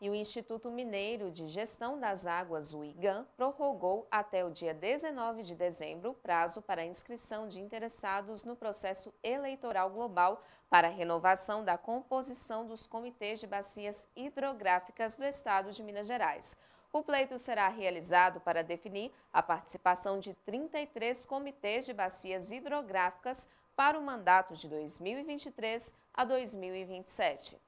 e o Instituto Mineiro de Gestão das Águas, o IGAN, prorrogou até o dia 19 de dezembro o prazo para inscrição de interessados no processo eleitoral global para renovação da composição dos comitês de bacias hidrográficas do Estado de Minas Gerais. O pleito será realizado para definir a participação de 33 comitês de bacias hidrográficas para o mandato de 2023 a 2027.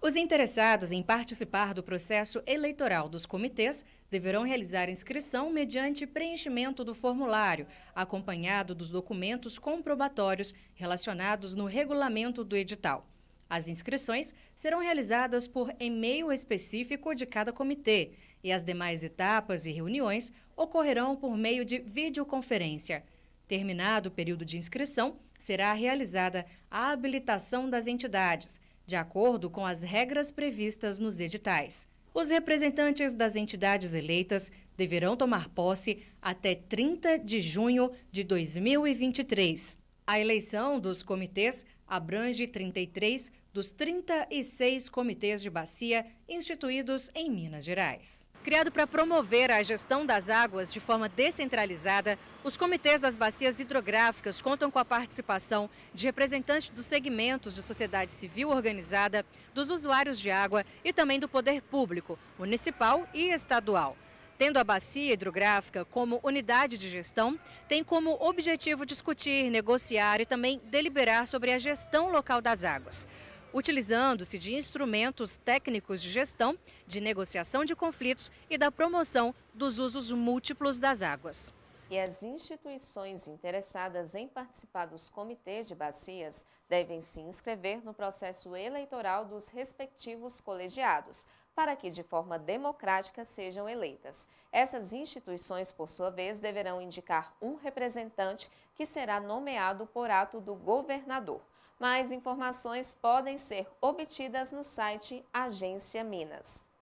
Os interessados em participar do processo eleitoral dos comitês deverão realizar inscrição mediante preenchimento do formulário, acompanhado dos documentos comprobatórios relacionados no regulamento do edital. As inscrições serão realizadas por e-mail específico de cada comitê e as demais etapas e reuniões ocorrerão por meio de videoconferência. Terminado o período de inscrição, será realizada a habilitação das entidades – de acordo com as regras previstas nos editais. Os representantes das entidades eleitas deverão tomar posse até 30 de junho de 2023. A eleição dos comitês abrange 33 dos 36 comitês de bacia instituídos em Minas Gerais. Criado para promover a gestão das águas de forma descentralizada, os comitês das bacias hidrográficas contam com a participação de representantes dos segmentos de sociedade civil organizada, dos usuários de água e também do poder público, municipal e estadual tendo a bacia hidrográfica como unidade de gestão, tem como objetivo discutir, negociar e também deliberar sobre a gestão local das águas utilizando-se de instrumentos técnicos de gestão, de negociação de conflitos e da promoção dos usos múltiplos das águas e as instituições interessadas em participar dos comitês de bacias devem se inscrever no processo eleitoral dos respectivos colegiados, para que de forma democrática sejam eleitas. Essas instituições, por sua vez, deverão indicar um representante que será nomeado por ato do governador. Mais informações podem ser obtidas no site Agência Minas.